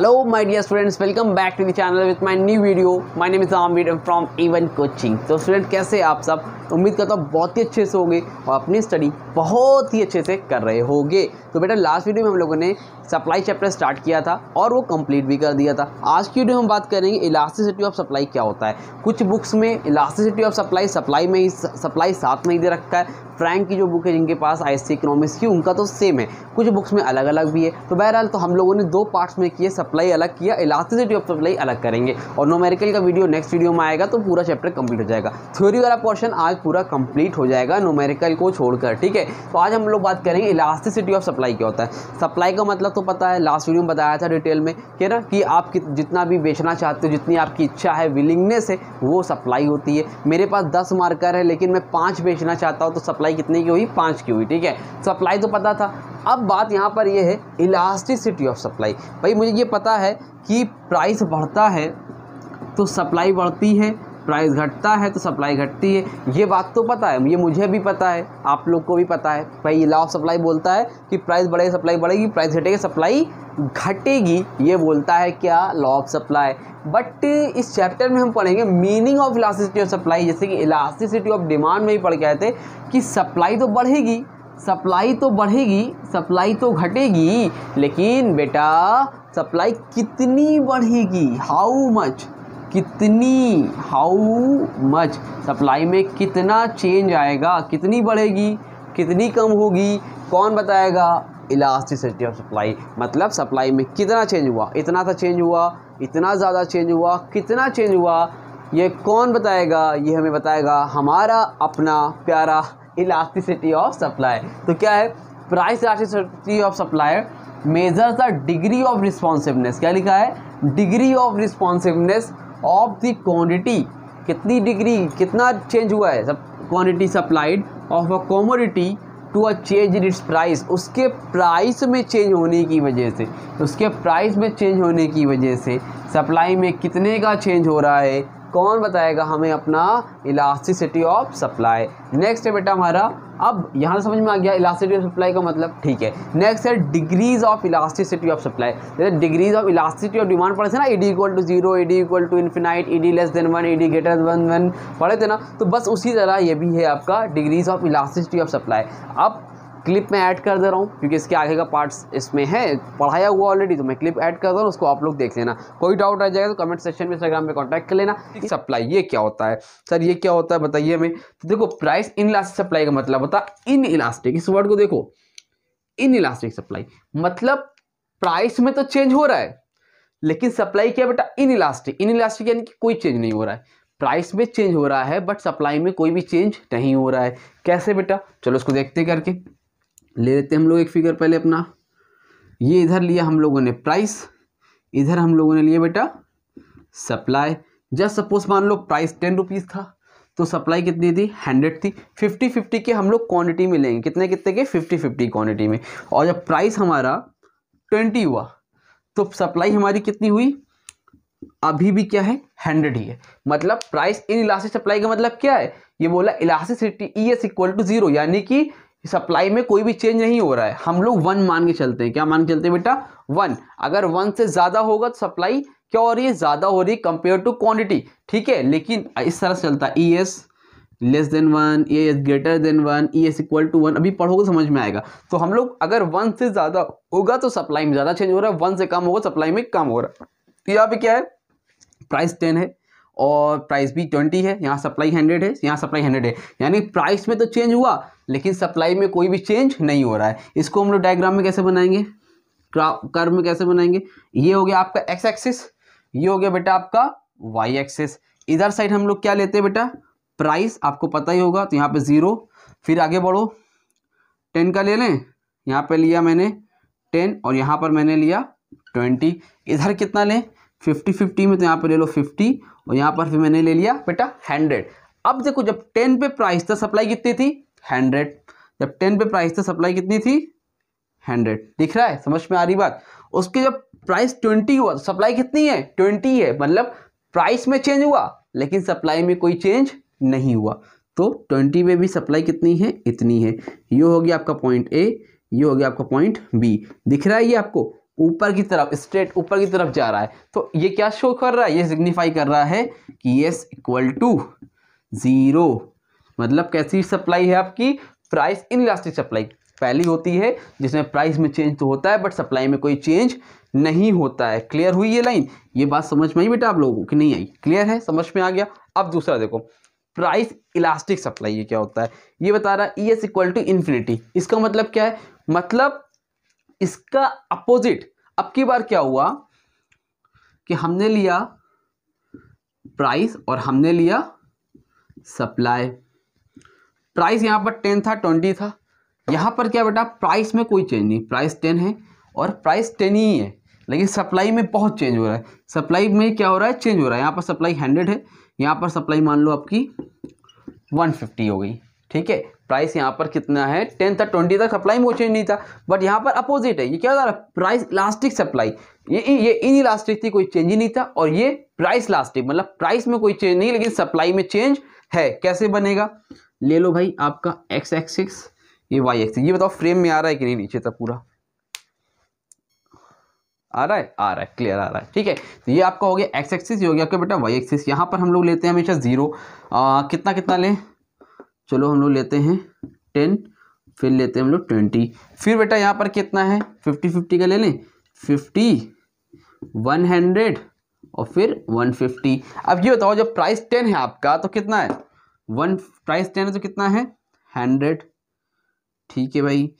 hello my dear students welcome back to the channel with my new video my name is Aamir from even coaching तो student कैसे आप सब उम्मीद करता हूँ बहुत ही अच्छे से होंगे और अपनी स्टडी बहुत ही अच्छे से कर रहे होंगे तो बेटा लास्ट वीडियो में हम लोगों ने सप्लाई चैप्टर स्टार्ट किया था और वो कंप्लीट भी कर दिया था आज की वीडियो में हम बात करेंगे इलास्टिसिटी ऑफ सप्लाई क्या होता है कुछ बुक्स में इलास्टिसिटी ऑफ सप्लाई सप्लाई में ही सप्लाई साथ में ही दे रखा है फ्रैंक की जो बुक है जिनके पास आई इकोनॉमिक्स की उनका तो सेम है कुछ बुक्स में अलग अलग भी है तो बहरहाल तो हम लोगों ने दो पार्ट्स में किए सप्लाई सप्लाई अलग किया इलास्टिसिटी ऑफ सप्लाई अलग करेंगे और नोमेरिकल का वीडियो नेक्स्ट वीडियो में आएगा तो पूरा चैप्टर कंप्लीट हो जाएगा थ्योरी वाला पोर्शन आज पूरा कंप्लीट हो जाएगा नोमेरिकल को छोड़कर ठीक है तो आज हम लोग बात करेंगे इलास्टिसिटी ऑफ सप्लाई क्या होता है सप्लाई का मतलब तो पता है लास्ट वीडियो में बताया था डिटेल में कि ना कि आप जितना भी बेचना चाहते हो जितनी आपकी इच्छा है विलिंगनेस है वो सप्लाई होती है मेरे पास दस मार्कर है लेकिन मैं पाँच बेचना चाहता हूँ तो सप्लाई कितने की हुई पाँच की हुई ठीक है सप्लाई तो पता था अब बात यहाँ पर यह है इलास्टिसिटी ऑफ सप्लाई भाई मुझे ये पता पता है कि प्राइस बढ़ता है तो सप्लाई बढ़ती है प्राइस घटता है तो सप्लाई घटती है ये बात तो पता है ये मुझे भी पता है आप लोग को भी पता है भाई लॉ ऑफ सप्लाई बोलता है कि प्राइस बढ़ेगी सप्लाई बढ़ेगी प्राइस घटेगी सप्लाई घटेगी ये बोलता है क्या लॉ ऑफ सप्लाई बट इस चैप्टर में हम पढ़ेंगे meaning of elasticity of supply जैसे कि इलास्टिसिटी ऑफ डिमांड में ही पढ़ के आए थे कि सप्लाई तो बढ़ेगी सप्लाई तो बढ़ेगी सप्लाई तो घटेगी लेकिन बेटा सप्लाई कितनी बढ़ेगी हाउ मच कितनी हाउ मच सप्लाई में कितना चेंज आएगा कितनी बढ़ेगी कितनी कम होगी कौन बताएगा इलास्टिसिटी ऑफ सप्लाई मतलब सप्लाई में कितना चेंज हुआ इतना सा चेंज हुआ इतना ज़्यादा चेंज हुआ कितना चेंज हुआ ये कौन बताएगा ये हमें बताएगा हमारा अपना प्यारा इलास्टिसिटी ऑफ सप्लाई तो क्या है price elasticity of supply measures the degree of responsiveness क्या लिखा है degree of responsiveness of the quantity कितनी डिग्री कितना चेंज हुआ है सब quantity supplied of a commodity to a change in its price उसके प्राइस में चेंज होने की वजह से उसके प्राइस में चेंज होने की वजह से सप्लाई में कितने का चेंज हो रहा है कौन बताएगा हमें अपना इलास्टिसिटी ऑफ सप्लाई नेक्स्ट है बेटा हमारा अब यहाँ समझ में आ गया इलास्टिसिटी ऑफ सप्लाई का मतलब ठीक है नेक्स्ट है degrees of elasticity of supply जैसे degrees of elasticity of demand पढ़े थे ना ED equal to zero ED equal to infinite ED less than one ED greater than one पढ़े थे ना तो बस उसी तरह ये भी है आपका degrees of elasticity of supply अब क्लिप में ऐड कर दे रहा हूँ क्योंकि इसके आगे का पार्ट्स इसमें है पढ़ाया हुआ ऑलरेडी तो मैं क्लिप ऐड कर रहा हूँ उसको आप लोग देख लेना कोई डाउट आ जाएगा तो कमेंट सेक्शन में इंस्टाग्राम में कॉन्टैक्ट कर लेना सप्लाई ये क्या होता है सर ये क्या होता है बताइए हमें तो देखो प्राइस इन इलास्टिक सप्लाई का मतलब होता है इन इलास्टिक इस वर्ड को देखो इन इलास्टिक सप्लाई मतलब प्राइस में तो चेंज हो रहा है लेकिन सप्लाई क्या बेटा इन इलास्टिक इन इलास्टिक यानी कि कोई चेंज नहीं हो रहा है प्राइस में चेंज हो रहा है बट सप्लाई में कोई भी चेंज नहीं हो रहा है कैसे बेटा चलो उसको देखते करके ले लेते हैं हम लोग एक फिगर पहले अपना ये इधर लिया हम लोगों ने प्राइस इधर हम लोगों ने लिया बेटा सप्लाई जस्ट सपोज मान लो प्राइस टेन रुपीज़ था तो सप्लाई कितनी थी हंड्रेड थी फिफ्टी फिफ्टी के हम लोग क्वांटिटी में लेंगे कितने कितने के फिफ्टी फिफ्टी क्वांटिटी में और जब प्राइस हमारा ट्वेंटी हुआ तो सप्लाई हमारी कितनी हुई अभी भी क्या है हंड्रेड ही है मतलब प्राइस इन इलास्टिक सप्लाई का मतलब क्या है ये बोला elasticity E S equal to zero यानी कि सप्लाई में कोई भी चेंज नहीं हो रहा है हम लोग वन मान के चलते हैं क्या मान के चलते हैं बेटा वन अगर वन से ज़्यादा होगा तो सप्लाई क्या हो रही है ज़्यादा हो रही है कंपेयर टू क्वांटिटी ठीक है लेकिन इस तरह से चलता है E S less than one E S greater than one E S equal to one अभी पढ़ोगे समझ में आएगा तो हम लोग अगर वन से ज़्यादा होगा तो सप्लाई में ज़्यादा चेंज हो रहा है वन से कम होगा सप्लाई तो में कम हो रहा है तो यहाँ पे क्या है प्राइस टेन है और प्राइस भी ट्वेंटी है यहाँ सप्लाई हंड्रेड है यहाँ सप्लाई हंड्रेड है यानी प्राइस में तो चेंज हुआ लेकिन सप्लाई में कोई भी चेंज नहीं हो रहा है इसको हम लोग डायग्राम में कैसे बनाएंगे कर में कैसे बनाएंगे ये हो गया आपका एक्स एक्सिस ये हो गया बेटा आपका वाई एक्सिस इधर साइड हम लोग क्या लेते हैं बेटा प्राइस आपको पता ही होगा तो यहाँ पे ज़ीरो फिर आगे बढ़ो टेन का ले लें यहाँ पे लिया मैंने टेन और यहाँ पर मैंने लिया ट्वेंटी इधर कितना लें फिफ्टी फिफ्टी में तो यहाँ पे ले लो फिफ्टी और यहाँ पर फिर मैंने ले लिया बेटा हंड्रेड अब देखो जब टेन पे प्राइस था सप्लाई कितनी थी हंड्रेड जब टेन पे प्राइस था सप्लाई कितनी थी हंड्रेड दिख रहा है समझ में आ रही बात उसके जब प्राइस ट्वेंटी हुआ तो सप्लाई कितनी है ट्वेंटी है मतलब प्राइस में चेंज हुआ लेकिन सप्लाई में कोई चेंज नहीं हुआ तो ट्वेंटी में भी सप्लाई कितनी है इतनी है ये हो गया आपका पॉइंट ए ये हो गया आपका पॉइंट बी दिख रहा है ये आपको ऊपर की तरफ स्ट्रेट ऊपर की तरफ जा रहा है तो ये क्या शो कर रहा है ये सिग्निफाई कर रहा है कि यस इक्वल टू ज़ीरो मतलब कैसी सप्लाई है आपकी प्राइस इन इलास्टिक सप्लाई पहली होती है जिसमें प्राइस में चेंज तो होता है बट सप्लाई में कोई चेंज नहीं होता है क्लियर हुई ये लाइन ये बात समझ में आई बेटा आप लोगों को कि नहीं आई क्लियर है समझ में आ गया अब दूसरा देखो प्राइस इलास्टिक सप्लाई ये क्या होता है ये बता रहा है E S equal to infinity इसका मतलब क्या है मतलब इसका अपोजिट अब की बार क्या हुआ कि हमने लिया प्राइस और हमने लिया सप्लाई प्राइस यहाँ पर टेन था ट्वेंटी था यहां पर क्या बेटा प्राइस में कोई चेंज नहीं प्राइस टेन है और प्राइस टेन ही है लेकिन सप्लाई में बहुत चेंज हो रहा है सप्लाई में क्या हो रहा है चेंज हो रहा है यहां पर सप्लाई हंड्रेड है यहां पर सप्लाई मान लो आपकी वन फिफ्टी हो गई ठीक है प्राइस यहाँ पर कितना है टेन था ट्वेंटी तक सप्लाई में चेंज नहीं था बट यहाँ पर अपोजिट है ये क्या होता है प्राइस इलास्टिक सप्लाई ये ये इन इलास्टिक थी कोई चेंज ही नहीं था और ये प्राइस इलास्टिक मतलब प्राइस में कोई चेंज नहीं लेकिन सप्लाई में चेंज है कैसे बनेगा ले लो भाई आपका एक्स एक्सिक्स ये वाई एक्सिक्स ये बताओ फ्रेम में आ रहा है कि नहीं नीचे तक पूरा आ रहा है आ रहा है क्लियर आ रहा है ठीक है तो ये आपका हो गया एक्स एक्सिस ये हो गया आपका बेटा वाई एक्सिस यहाँ पर हम लोग लेते हैं हमेशा जीरो आ, कितना कितना लें चलो हम लोग लेते हैं टेन फिर लेते हैं हम लोग ट्वेंटी फिर बेटा यहाँ पर कितना है फिफ्टी फिफ्टी का ले लें फिफ्टी वन हंड्रेड और फिर वन फिफ्टी अब ये बताओ जब प्राइस टेन है आपका तो कितना है वन प्राइस टेन है तो कितना है हंड्रेड ठीक है भाई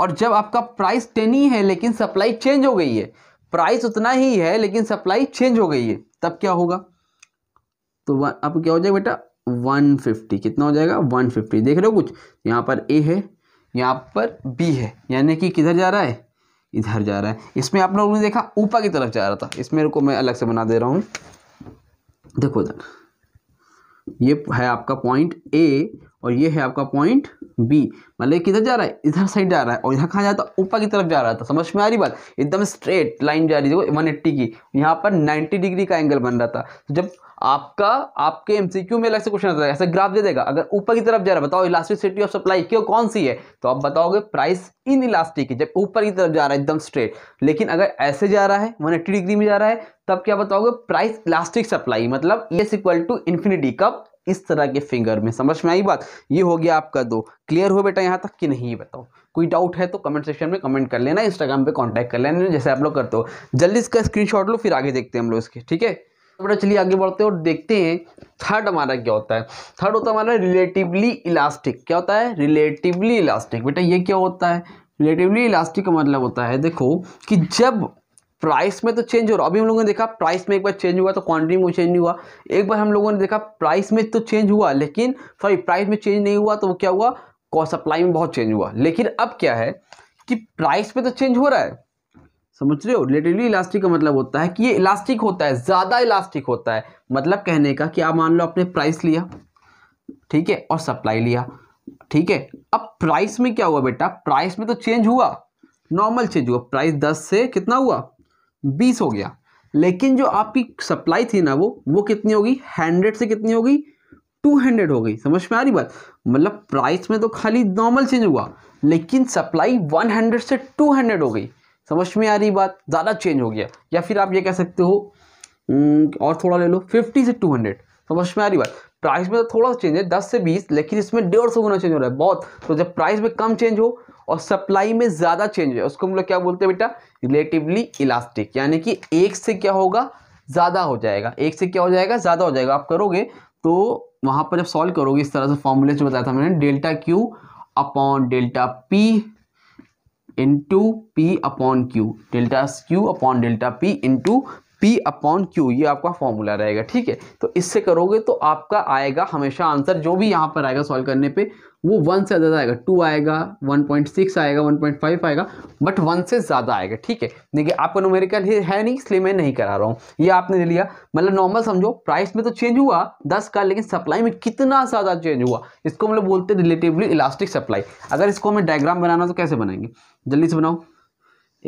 और जब आपका प्राइस टेन ही है लेकिन सप्लाई चेंज हो गई है प्राइस उतना ही है लेकिन सप्लाई चेंज हो गई है तब क्या होगा तो अब क्या हो जाएगा बेटा 150 कितना हो जाएगा 150 देख रहे हो कुछ यहाँ पर ए है यहाँ पर बी है यानी कि किधर जा रहा है इधर जा रहा है इसमें आप लोगों ने देखा ऊपर की तरफ जा रहा था इसमें को मैं अलग से बना दे रहा हूँ देखो इधर ये है आपका पॉइंट ए और ये है आपका पॉइंट बी मतलब किधर जा रहा है इधर साइड जा रहा है और यहाँ कहाँ जाता है तो ऊपर की तरफ जा रहा था तो समझ में आ रही बात एकदम स्ट्रेट लाइन जा रही थी वन एट्टी की यहाँ पर नाइन्टी डिग्री का एंगल बन रहा था तो जब आपका आपके एमसीक्यू में अलग से क्वेश्चन आता है ऐसा ग्राफ दे देगा अगर ऊपर की तरफ जा रहा है बताओ इलास्टिसिटी ऑफ सप्लाई क्यों कौन सी है तो आप बताओगे प्राइस इन इलास्टिक है जब ऊपर की तरफ जा रहा है एकदम स्ट्रेट लेकिन अगर ऐसे जा रहा है वन एट्टी डिग्री में जा रहा है तब क्या बताओगे प्राइस इलास्टिक सप्लाई मतलब एस इक्वल टू इन्फिनिटी कब इस तरह के फिंगर में समझ में आई बात ये हो गया आपका दो क्लियर हो बेटा यहाँ तक कि नहीं बताओ कोई डाउट है तो कमेंट सेक्शन में कमेंट कर लेना इंस्टाग्राम पे कांटेक्ट कर लेना जैसे आप लोग करते हो जल्दी इसका स्क्रीनशॉट लो फिर आगे देखते हैं हम लोग इसके ठीक है तो बेटा चलिए आगे बढ़ते हैं और देखते हैं थर्ड हमारा क्या होता है थर्ड होता है हमारा रिलेटिवली इलास्टिक क्या होता है रिलेटिवली इलास्टिक बेटा ये क्या होता है रिलेटिवली इलास्टिक का मतलब होता है देखो कि जब प्राइस में तो चेंज हो रहा अभी हम लोगों ने देखा प्राइस में एक बार चेंज हुआ तो क्वांटिटी में चेंज हुआ एक बार हम लोगों ने देखा प्राइस में तो चेंज हुआ लेकिन सॉरी प्राइस में चेंज नहीं हुआ तो वो क्या हुआ सप्लाई में बहुत चेंज हुआ लेकिन अब क्या है कि प्राइस में तो चेंज हो रहा है समझ रहे हो रिलेटिवली इलास्टिक का मतलब होता है कि ये इलास्टिक होता है ज़्यादा इलास्टिक होता है मतलब कहने का कि आप मान लो आपने प्राइस लिया ठीक है और सप्लाई लिया ठीक है अब प्राइस में क्या हुआ बेटा प्राइस में तो चेंज हुआ नॉर्मल चेंज हुआ प्राइस दस से कितना हुआ बीस हो गया लेकिन जो आपकी सप्लाई थी ना वो वो कितनी होगी हंड्रेड से कितनी होगी टू हंड्रेड हो गई समझ में आ रही बात मतलब प्राइस में तो खाली नॉर्मल चेंज हुआ लेकिन सप्लाई वन हंड्रेड से टू हंड्रेड हो गई समझ में आ रही बात ज़्यादा चेंज हो गया या फिर आप ये कह सकते हो हम्म, और थोड़ा ले लो फिफ्टी से टू हंड्रेड समझ में आ रही बात प्राइस में तो थोड़ा सा चेंज है दस से बीस लेकिन इसमें डेढ़ सौ गुना चेंज हो रहा है बहुत तो जब प्राइस में कम चेंज हो और सप्लाई में ज़्यादा चेंज है उसको हम लोग क्या बोलते हैं बेटा रिलेटिवली इलास्टिक यानी कि एक से क्या होगा ज़्यादा हो जाएगा एक से क्या हो जाएगा ज़्यादा हो जाएगा आप करोगे तो वहाँ पर जब सॉल्व करोगे इस तरह से फॉर्मूले जो बताया था मैंने delta Q upon delta P into P upon Q delta Q upon delta P into P upon Q ये आपका फॉर्मूला रहेगा ठीक है तो इससे करोगे तो आपका आएगा हमेशा आंसर जो भी यहाँ पर आएगा सॉल्व करने पे वो वन से ज़्यादा आएगा टू आएगा वन पॉइंट सिक्स आएगा वन पॉइंट फाइव आएगा बट वन से ज़्यादा आएगा ठीक है देखिए आपका न्यूमेरिकल है नहीं इसलिए मैं नहीं करा रहा हूँ ये आपने ले लिया मतलब नॉर्मल समझो प्राइस में तो चेंज हुआ दस का लेकिन सप्लाई में कितना ज़्यादा चेंज हुआ इसको हम लोग बोलते हैं रिलेटिवली इलास्टिक सप्लाई अगर इसको हमें डायग्राम बनाना तो कैसे बनाएंगे जल्दी से बनाओ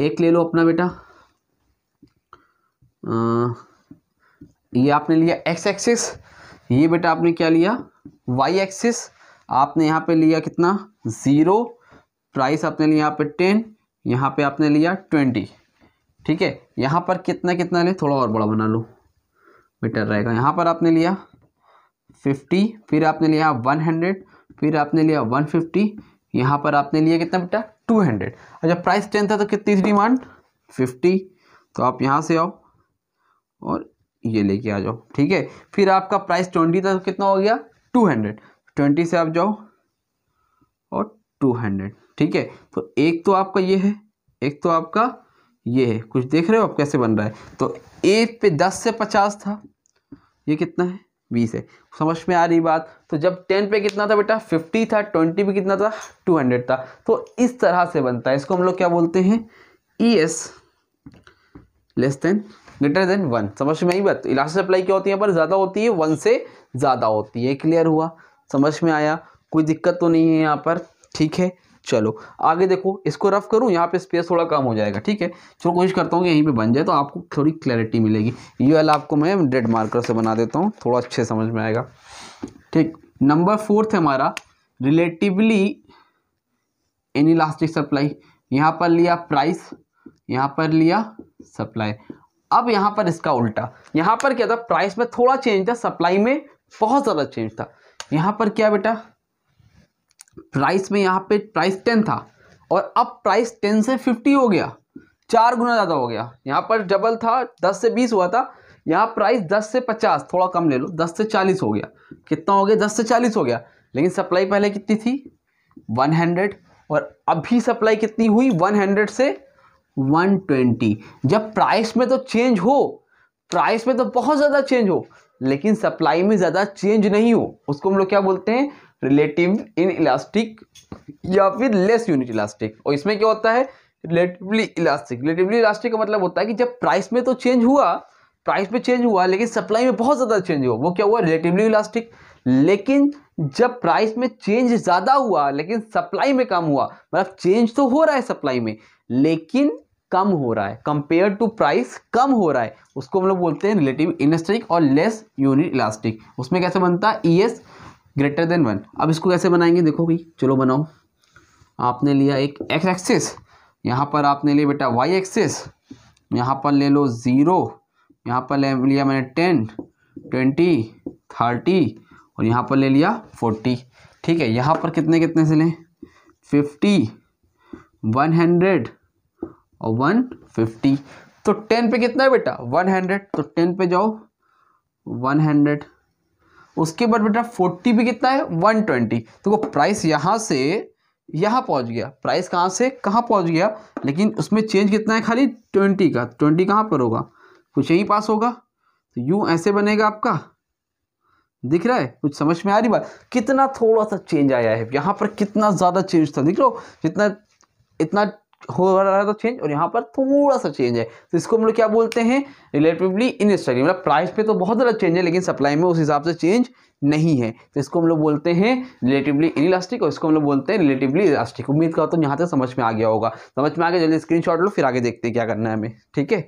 एक ले लो अपना बेटा ये आपने लिया एक्स एक्सिस ये बेटा आपने क्या लिया वाई एक्सिस आपने यहाँ पे लिया कितना ज़ीरो प्राइस आपने लिया यहाँ पे टेन यहाँ पे आपने लिया ट्वेंटी ठीक है यहाँ पर कितना कितना ले थोड़ा और बड़ा बना लो बेटर रहेगा यहाँ पर आपने लिया फिफ्टी फिर आपने लिया वन हंड्रेड फिर आपने लिया वन फिफ्टी यहाँ पर आपने लिया कितना बेटा टू हंड्रेड अच्छा प्राइस टेन था तो कितनी थी डिमांड फिफ्टी तो आप यहाँ से आओ और ये लेके आ जाओ ठीक है फिर आपका प्राइस ट्वेंटी था तो कितना हो गया टू हंड्रेड ट्वेंटी से आप जाओ और टू हंड्रेड ठीक है तो एक तो आपका ये है एक तो आपका ये है कुछ देख रहे हो आप कैसे बन रहा है तो एक पे दस से पचास था ये कितना है बीस है समझ में आ रही बात तो जब टेन पे कितना था बेटा फिफ्टी था ट्वेंटी पे कितना था टू हंड्रेड था तो इस तरह से बनता है इसको हम लोग क्या बोलते हैं E S less than greater than one समझ में आई बात इलास्टिक सप्लाई क्या होती है पर ज़्यादा होती है वन से ज़्यादा होती है क्लियर हुआ समझ में आया कोई दिक्कत तो नहीं है यहाँ पर ठीक है चलो आगे देखो इसको रफ करूँ यहाँ पे स्पेस थोड़ा कम हो जाएगा ठीक है चलो कोशिश करता हूँ कि यहीं पे बन जाए तो आपको थोड़ी क्लैरिटी मिलेगी ये वाला आपको मैं डेड मार्कर से बना देता हूँ थोड़ा अच्छे समझ में आएगा ठीक नंबर फोर्थ है हमारा रिलेटिवली इन इलास्टिक सप्लाई यहाँ पर लिया प्राइस यहाँ पर लिया सप्लाई अब यहाँ पर इसका उल्टा यहाँ पर क्या था प्राइस में थोड़ा चेंज था सप्लाई में बहुत ज़्यादा चेंज था यहाँ पर क्या बेटा प्राइस में यहाँ पे प्राइस टेन था और अब प्राइस टेन से फिफ्टी हो गया चार गुना ज़्यादा हो गया यहाँ पर डबल था दस से बीस हुआ था यहाँ प्राइस दस से पचास थोड़ा कम ले लो दस से चालीस हो गया कितना हो गया दस से चालीस हो गया लेकिन सप्लाई पहले कितनी थी वन हंड्रेड और अभी सप्लाई कितनी हुई वन हंड्रेड से वन ट्वेंटी जब प्राइस में तो चेंज हो प्राइस में तो बहुत ज़्यादा चेंज हो लेकिन सप्लाई में ज़्यादा चेंज नहीं हो उसको हम लोग क्या बोलते हैं रिलेटिव इन इलास्टिक या फिर लेस यूनिट इलास्टिक और इसमें क्या होता है रिलेटिवली इलास्टिक रिलेटिवली इलास्टिक का मतलब होता है कि जब प्राइस में तो चेंज हुआ प्राइस में चेंज हुआ लेकिन सप्लाई में बहुत ज़्यादा चेंज हुआ वो क्या हुआ रिलेटिवली इलास्टिक लेकिन जब प्राइस में चेंज ज़्यादा हुआ लेकिन सप्लाई में कम हुआ मतलब चेंज तो हो रहा है सप्लाई में लेकिन कम हो रहा है कंपेयर टू प्राइस कम हो रहा है उसको हम लोग बोलते हैं रिलेटिव इनस्टिक और लेस यूनिट इलास्टिक उसमें कैसे बनता है E S greater than one अब इसको कैसे बनाएंगे देखो भाई चलो बनाओ आपने लिया एक एक्स एक्सेस यहाँ पर आपने लिया बेटा वाई एक्सेस यहाँ पर ले लो ज़ीरो यहाँ पर ले लिया मैंने टेन ट्वेंटी थर्टी और यहाँ पर ले लिया फोर्टी ठीक है यहाँ पर कितने कितने से लें फिफ्टी वन हंड्रेड और वन फिफ्टी तो टेन पे कितना है बेटा वन हंड्रेड तो टेन पे जाओ वन हंड्रेड उसके बाद बेटा फोर्टी पे कितना है वन ट्वेंटी तो वो प्राइस यहाँ से यहाँ पहुँच गया प्राइस कहाँ से कहाँ पहुँच गया लेकिन उसमें चेंज कितना है खाली ट्वेंटी का ट्वेंटी कहाँ पर होगा कुछ यहीं पास होगा तो यू ऐसे बनेगा आपका दिख रहा है कुछ समझ में आ रही बात कितना थोड़ा सा चेंज आया है यहाँ पर कितना ज़्यादा चेंज था दिख लो जितना इतना हो रहा है तो चेंज और यहाँ पर थोड़ा सा चेंज है तो इसको हम लोग क्या बोलते हैं रिलेटिवली इन स्टडी मतलब प्राइस पे तो बहुत ज़्यादा चेंज है लेकिन सप्लाई में उस हिसाब से चेंज नहीं है तो इसको हम लोग बोलते हैं रिलेटिवली इन और इसको हम लोग बोलते हैं रिलेटिवली इलास्टिक उम्मीद करता हूँ यहाँ तक समझ में आ गया होगा समझ में आ गया जल्दी स्क्रीन लो फिर आगे देखते हैं क्या करना है हमें ठीक है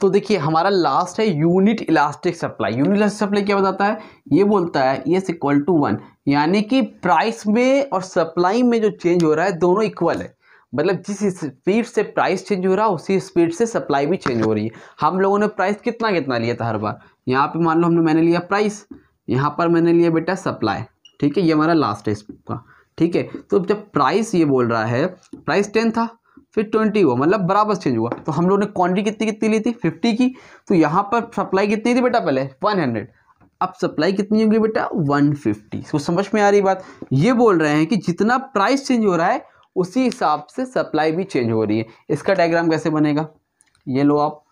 तो देखिए हमारा लास्ट है unit elastic supply unit elastic supply क्या बताता है ये बोलता है ये इक्वल टू वन यानी कि प्राइस में और सप्लाई में जो चेंज हो रहा है दोनों इक्वल है मतलब जिस स्पीड से प्राइस चेंज हो रहा है उसी स्पीड से सप्लाई भी चेंज हो रही है हम लोगों ने प्राइस कितना कितना लिया था हर बार यहाँ पे मान लो हमने मैंने लिया प्राइस यहाँ पर मैंने लिया बेटा सप्लाई ठीक है ये हमारा लास्ट है इसका ठीक है तो जब प्राइस ये बोल रहा है प्राइस टेन था फिर ट्वेंटी हुआ मतलब बराबर चेंज हुआ तो हम लोगों ने क्वान्टिटी कितनी कितनी ली थी फिफ्टी की तो यहाँ पर सप्लाई कितनी थी बेटा पहले वन हंड्रेड अब सप्लाई कितनी होगी बेटा वन फिफ्टी तो समझ में आ रही बात ये बोल रहे हैं कि जितना प्राइस चेंज हो रहा है उसी हिसाब से सप्लाई भी चेंज हो रही है इसका डायग्राम कैसे बनेगा ये लो आप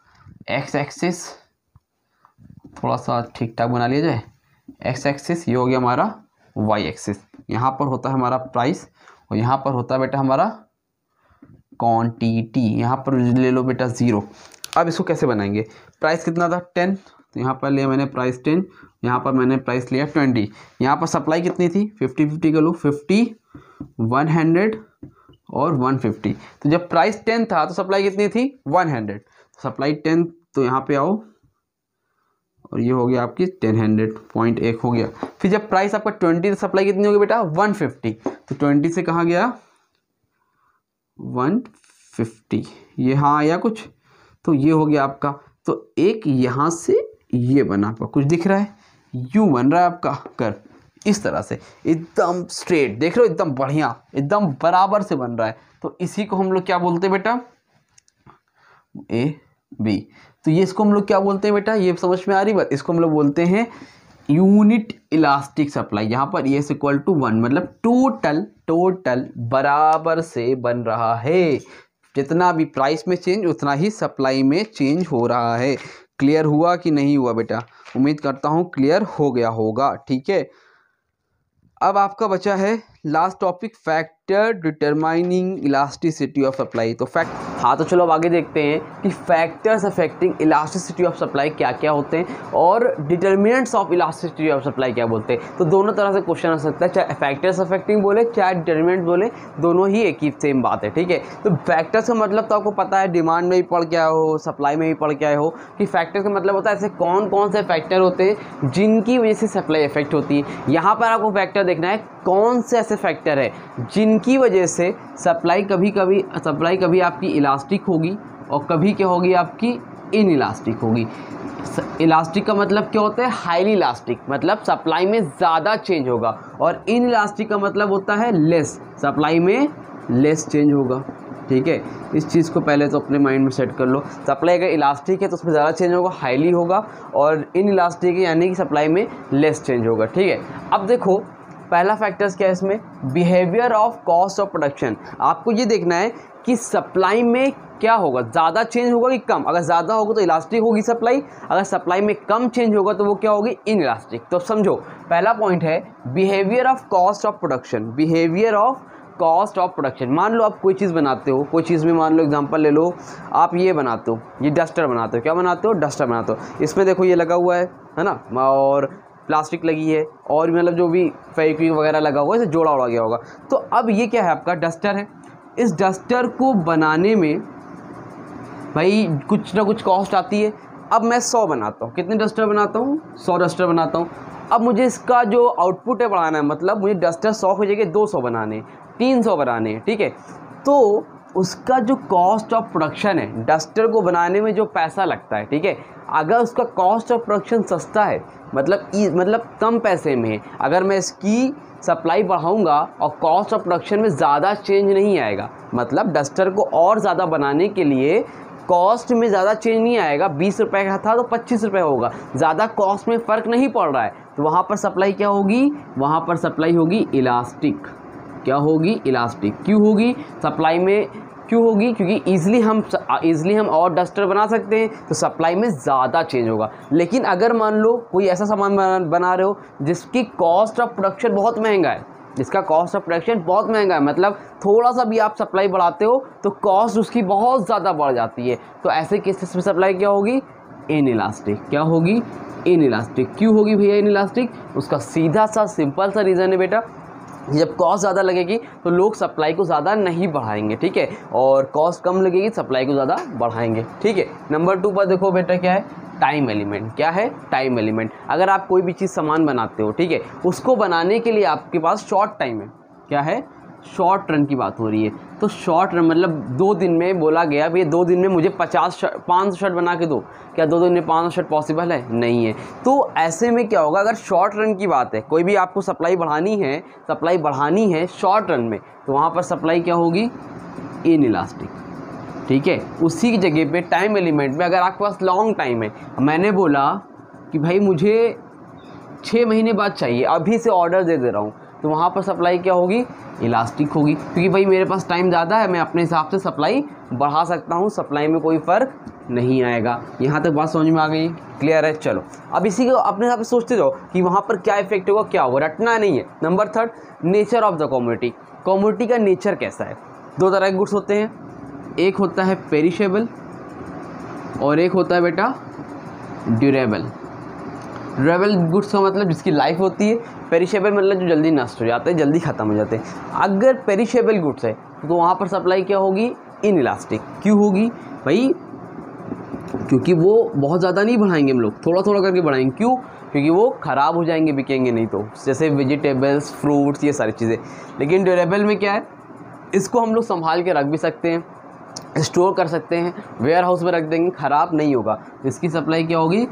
एक्स एक्सिस थोड़ा सा ठीक ठाक बना लिया जाए एक्स एक्सिस ये हो गया हमारा वाई एक्सिस यहाँ पर होता है हमारा प्राइस और यहाँ पर होता है बेटा हमारा क्वान्टिटी यहाँ पर ले लो बेटा ज़ीरो अब इसको कैसे बनाएंगे प्राइस कितना था टेन तो यहाँ पर लिया मैंने प्राइस टेन यहाँ पर मैंने प्राइस लिया ट्वेंटी यहाँ पर सप्लाई कितनी थी फिफ्टी फिफ्टी का लो फिफ्टी वन हंड्रेड और 150 तो जब प्राइस 10 था तो सप्लाई कितनी थी 100 हंड्रेड सप्लाई तो टेन तो यहाँ पे आओ और ये हो गया आपकी टेन हंड्रेड पॉइंट एक हो गया फिर जब प्राइस आपका ट्वेंटी तो सप्लाई कितनी होगी बेटा वन फिफ्टी तो ट्वेंटी से कहाँ गया वन फिफ्टी ये हाँ आया कुछ तो ये हो गया आपका तो एक यहाँ से ये बना आपका कुछ दिख रहा है यू बन रहा है आपका कर्व इस तरह से एकदम स्ट्रेट देख रहे हो एकदम बढ़िया एकदम बराबर से बन रहा है तो इसी को हम लोग क्या बोलते हैं बेटा ए बी तो ये इसको हम लोग क्या बोलते हैं बेटा ये समझ में आ रही बात इसको हम लोग बोलते हैं यूनिट इलास्टिक सप्लाई यहाँ पर ये इक्वल टू वन मतलब टोटल टोटल बराबर से बन रहा है जितना भी प्राइस में चेंज उतना ही सप्लाई में चेंज हो रहा है क्लियर हुआ कि नहीं हुआ बेटा उम्मीद करता हूँ क्लियर हो गया होगा ठीक है अब आपका बचा है last topic factor determining elasticity of supply तो फैक्ट हाँ तो चलो अब आगे देखते हैं कि factors affecting elasticity of supply क्या क्या होते हैं और determinants of elasticity of supply क्या बोलते हैं तो दोनों तरह से क्वेश्चन आ सकता है चाहे फैक्टर्स अफेक्टिंग बोले चाहे डिटर्मिनेंट बोले दोनों ही एक ही सेम बात है ठीक है तो फैक्टर्स का मतलब तो आपको पता है डिमांड में भी पड़ गया हो सप्लाई में भी पड़ गया हो कि फैक्टर्स का मतलब होता है ऐसे कौन कौन से फैक्टर होते हैं जिनकी वजह से सप्लाई इफेक्ट होती है यहाँ पर आपको फैक्टर देखना है कौन से ऐसे फैक्टर है जिनकी वजह से सप्लाई कभी कभी सप्लाई कभी आपकी इलास्टिक होगी और कभी क्या होगी आपकी इन इलास्टिक होगी इलास्टिक का मतलब क्या होता है हाईली इलास्टिक मतलब सप्लाई में ज़्यादा चेंज होगा और इन इलास्टिक का मतलब होता है लेस सप्लाई में लेस चेंज होगा ठीक है इस चीज़ को पहले तो अपने माइंड में सेट कर लो सप्लाई अगर इलास्टिक है तो उसमें ज़्यादा चेंज होगा हाईली होगा और इन इलास्टिक यानी कि सप्लाई में लेस चेंज होगा ठीक है अब देखो पहला फैक्टर्स क्या है इसमें behaviour of cost of production आपको ये देखना है कि सप्लाई में क्या होगा ज़्यादा चेंज होगा कि कम अगर ज़्यादा होगा तो इलास्टिक होगी सप्लाई अगर सप्लाई में कम चेंज होगा तो वो क्या होगी इन इलास्टिक तो समझो पहला पॉइंट है behaviour of cost of production behaviour of cost of production मान लो आप कोई चीज़ बनाते हो कोई चीज़ में मान लो एग्जांपल ले लो आप ये बनाते हो ये डस्टर बनाते हो क्या बनाते हो डस्टर बनाते हो इसमें देखो ये लगा हुआ है है ना और प्लास्टिक लगी है और मतलब जो भी फेविक्विक वगैरह लगा हुआ है इसे जोड़ा उड़ा गया होगा तो अब ये क्या है आपका डस्टर है इस डस्टर को बनाने में भाई कुछ ना कुछ कॉस्ट आती है अब मैं सौ बनाता हूँ कितने डस्टर बनाता हूँ सौ डस्टर बनाता हूँ अब मुझे इसका जो आउटपुट है बढ़ाना है मतलब मुझे डस्टर सौ की जगह दो सौ बनाने तीन सौ बनाने ठीक है तो उसका जो कॉस्ट ऑफ प्रोडक्शन है डस्टर को बनाने में जो पैसा लगता है ठीक है अगर उसका कॉस्ट ऑफ प्रोडक्शन सस्ता है मतलब ई मतलब कम पैसे में अगर मैं इसकी सप्लाई बढ़ाऊंगा और कॉस्ट ऑफ प्रोडक्शन में ज़्यादा चेंज नहीं आएगा मतलब डस्टर को और ज़्यादा बनाने के लिए कॉस्ट में ज़्यादा चेंज नहीं आएगा बीस रुपये का था तो पच्चीस रुपये होगा ज़्यादा कॉस्ट में फ़र्क नहीं पड़ रहा है तो वहाँ पर सप्लाई क्या होगी वहाँ पर सप्लाई होगी इलास्टिक क्या होगी इलास्टिक क्यों होगी सप्लाई में क्यों होगी क्योंकि ईजिली हम ईजिली हम और डस्टर बना सकते हैं तो सप्लाई में ज़्यादा चेंज होगा लेकिन अगर मान लो कोई ऐसा सामान बना रहे हो जिसकी कॉस्ट ऑफ प्रोडक्शन बहुत महंगा है जिसका कॉस्ट ऑफ प्रोडक्शन बहुत महंगा है मतलब थोड़ा सा भी आप सप्लाई बढ़ाते हो तो कॉस्ट उसकी बहुत ज़्यादा बढ़ जाती है तो ऐसे केसेस में सप्लाई क्या होगी इन इलास्टिक क्या होगी इन इलास्टिक क्यों होगी भैया इन इलास्टिक उसका सीधा सा सिंपल सा रीज़न है बेटा जब कॉस्ट ज़्यादा लगेगी तो लोग सप्लाई को ज़्यादा नहीं बढ़ाएंगे ठीक है और कॉस्ट कम लगेगी सप्लाई को ज़्यादा बढ़ाएंगे ठीक है नंबर टू पर देखो बेटा क्या है टाइम एलिमेंट क्या है टाइम एलिमेंट अगर आप कोई भी चीज़ सामान बनाते हो ठीक है उसको बनाने के लिए आपके पास शॉर्ट टाइम है क्या है शॉर्ट रन की बात हो रही है तो शॉर्ट रन मतलब दो दिन में बोला गया भैया दो दिन में मुझे पचास शर्ट पाँच सौ शर्ट बना के दो क्या दो दिन में पाँच सौ शर्ट पॉसिबल है नहीं है तो ऐसे में क्या होगा अगर शॉर्ट रन की बात है कोई भी आपको सप्लाई बढ़ानी है सप्लाई बढ़ानी है शॉर्ट रन में तो वहाँ पर सप्लाई क्या होगी इन इलास्टिक ठीक है उसी की जगह पे टाइम एलिमेंट में अगर आपके पास लॉन्ग टाइम है मैंने बोला कि भाई मुझे छः महीने बाद चाहिए अभी से ऑर्डर दे दे रहा हूँ तो वहाँ पर सप्लाई क्या होगी इलास्टिक होगी क्योंकि भाई मेरे पास टाइम ज़्यादा है मैं अपने हिसाब से सप्लाई बढ़ा सकता हूँ सप्लाई में कोई फ़र्क नहीं आएगा यहाँ तक बात समझ में आ गई क्लियर है चलो अब इसी को अपने हिसाब से सोचते जाओ कि वहाँ पर क्या इफेक्ट होगा क्या होगा रटना नहीं है number third nature of the community community का नेचर कैसा है दो तरह के गुड्स होते हैं एक होता है पेरिशेबल और एक होता है बेटा ड्यूरेबल ड्रेबल गुड्स का मतलब जिसकी लाइफ होती है पेरिशेबल मतलब जो जल्दी नष्ट हो जाते हैं जल्दी ख़त्म हो जाते हैं अगर पेरिशेबल गुड्स है तो वहाँ पर सप्लाई क्या होगी इन इलास्टिक क्यों होगी भाई क्योंकि वो बहुत ज़्यादा नहीं बढ़ाएंगे हम लोग थोड़ा थोड़ा करके बढ़ाएंगे क्यों क्योंकि वो ख़राब हो जाएंगे बिकेंगे नहीं तो जैसे वेजिटेबल्स फ्रूट्स ये सारी चीज़ें लेकिन ड्यूरेबल में क्या है इसको हम लोग संभाल के रख भी सकते हैं स्टोर कर सकते हैं वेयर हाउस में रख देंगे ख़राब नहीं होगा इसकी सप्लाई क्या होगी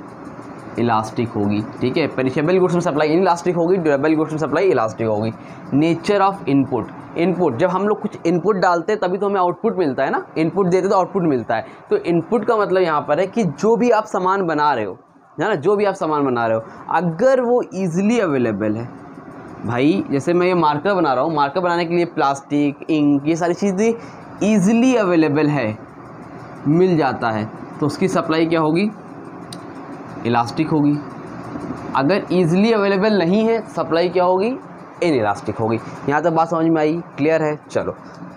इलास्टिक होगी ठीक है पेरिशेबल गुड्स में सप्लाई इलास्टिक होगी ड्यूरेबल गुड्स में सप्लाई इलास्टिक होगी नेचर ऑफ इनपुट इनपुट जब हम लोग कुछ इनपुट डालते हैं तभी तो हमें आउटपुट मिलता है ना इनपुट देते तो आउटपुट मिलता है तो इनपुट का मतलब यहाँ पर है कि जो भी आप सामान बना रहे हो है ना जो भी आप सामान बना रहे हो अगर वो ईज़िली अवेलेबल है भाई जैसे मैं ये मार्कर बना रहा हूँ मार्कर बनाने के लिए प्लास्टिक इंक ये सारी चीज़ें ईज़िली अवेलेबल है मिल जाता है तो उसकी सप्लाई क्या होगी इलास्टिक होगी अगर ईज़िली अवेलेबल नहीं है सप्लाई क्या होगी इन इलास्टिक होगी यहाँ तक बात समझ में आई क्लियर है चलो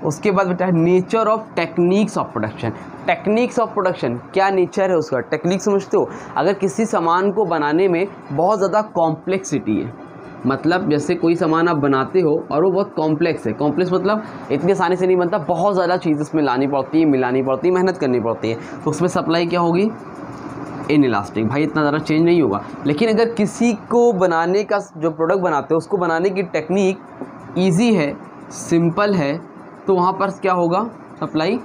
उसके बाद बेटा है nature of techniques of production techniques of production क्या नेचर है उसका टेक्निक समझते हो अगर किसी सामान को बनाने में बहुत ज़्यादा कॉम्प्लेक्सिटी है मतलब जैसे कोई सामान आप बनाते हो और वो बहुत कॉम्प्लेक्स है कॉम्प्लेक्स मतलब इतनी आसानी से नहीं बनता बहुत ज़्यादा चीज़ इसमें लानी पड़ती है मिलानी पड़ती है मेहनत करनी पड़ती है तो उसमें सप्लाई क्या होगी इलास्टिक भाई इतना ज़्यादा चेंज नहीं होगा लेकिन अगर किसी को बनाने का जो प्रोडक्ट बनाते हैं उसको बनाने की टेक्निक ईजी है सिंपल है तो वहाँ पर क्या होगा सप्लाई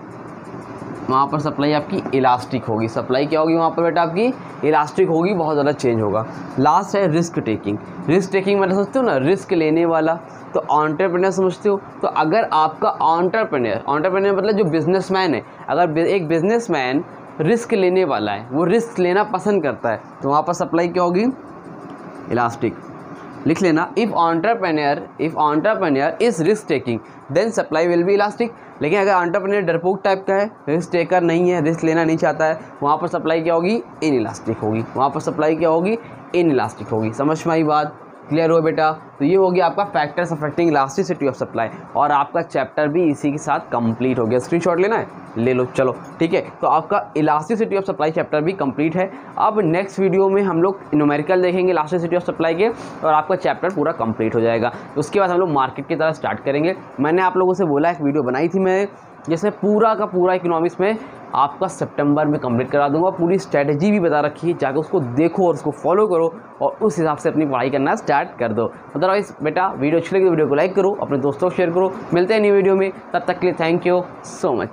वहाँ पर सप्लाई आपकी इलास्टिक होगी सप्लाई क्या होगी वहाँ पर बेटा आपकी इलास्टिक होगी बहुत ज़्यादा चेंज होगा लास्ट है रिस्क टेकिंग रिस्क टेकिंग मतलब समझते हो ना रिस्क लेने वाला तो ऑन्टरप्रेनर समझते हो तो अगर आपका ऑन्टरप्रेनर ऑन्टरप्रेनर मतलब जो बिजनेसमैन है अगर एक बिजनेसमैन रिस्क लेने वाला है वो रिस्क लेना पसंद करता है तो वहाँ पर सप्लाई क्या होगी इलास्टिक लिख लेना if entrepreneur if entrepreneur is risk taking then supply will be elastic लेकिन अगर ऑन्टरप्रेनियर डरपोक टाइप का है रिस्क टेकर नहीं है रिस्क लेना नहीं चाहता है वहाँ पर सप्लाई क्या होगी इन इलास्टिक होगी वहाँ पर सप्लाई क्या होगी इन इलास्टिक होगी समझ में आई बात क्लियर हो बेटा तो ये हो गया आपका factors affecting elasticity of supply और आपका चैप्टर भी इसी के साथ कंप्लीट हो गया स्क्रीनशॉट लेना है ले लो चलो ठीक है तो आपका इलास्टिसिटी ऑफ सप्लाई चैप्टर भी कंप्लीट है अब नेक्स्ट वीडियो में हम लोग न्यूमेरिकल देखेंगे इलास्टिसिटी ऑफ सप्लाई के और आपका चैप्टर पूरा कंप्लीट हो जाएगा उसके बाद हम लोग मार्केट की तरह स्टार्ट करेंगे मैंने आप लोगों से बोला एक वीडियो बनाई थी मैं जिसमें पूरा का पूरा इकोनॉमिक्स में आपका सितंबर में कंप्लीट करा दूंगा पूरी स्ट्रैटेजी भी बता रखी है जाकर उसको देखो और उसको फॉलो करो और उस हिसाब से अपनी पढ़ाई करना स्टार्ट कर दो अदरवाइज़ बेटा वीडियो अच्छी लगी तो वीडियो को लाइक करो अपने दोस्तों को शेयर करो मिलते हैं नई वीडियो में तब तक के लिए थैंक यू सो मच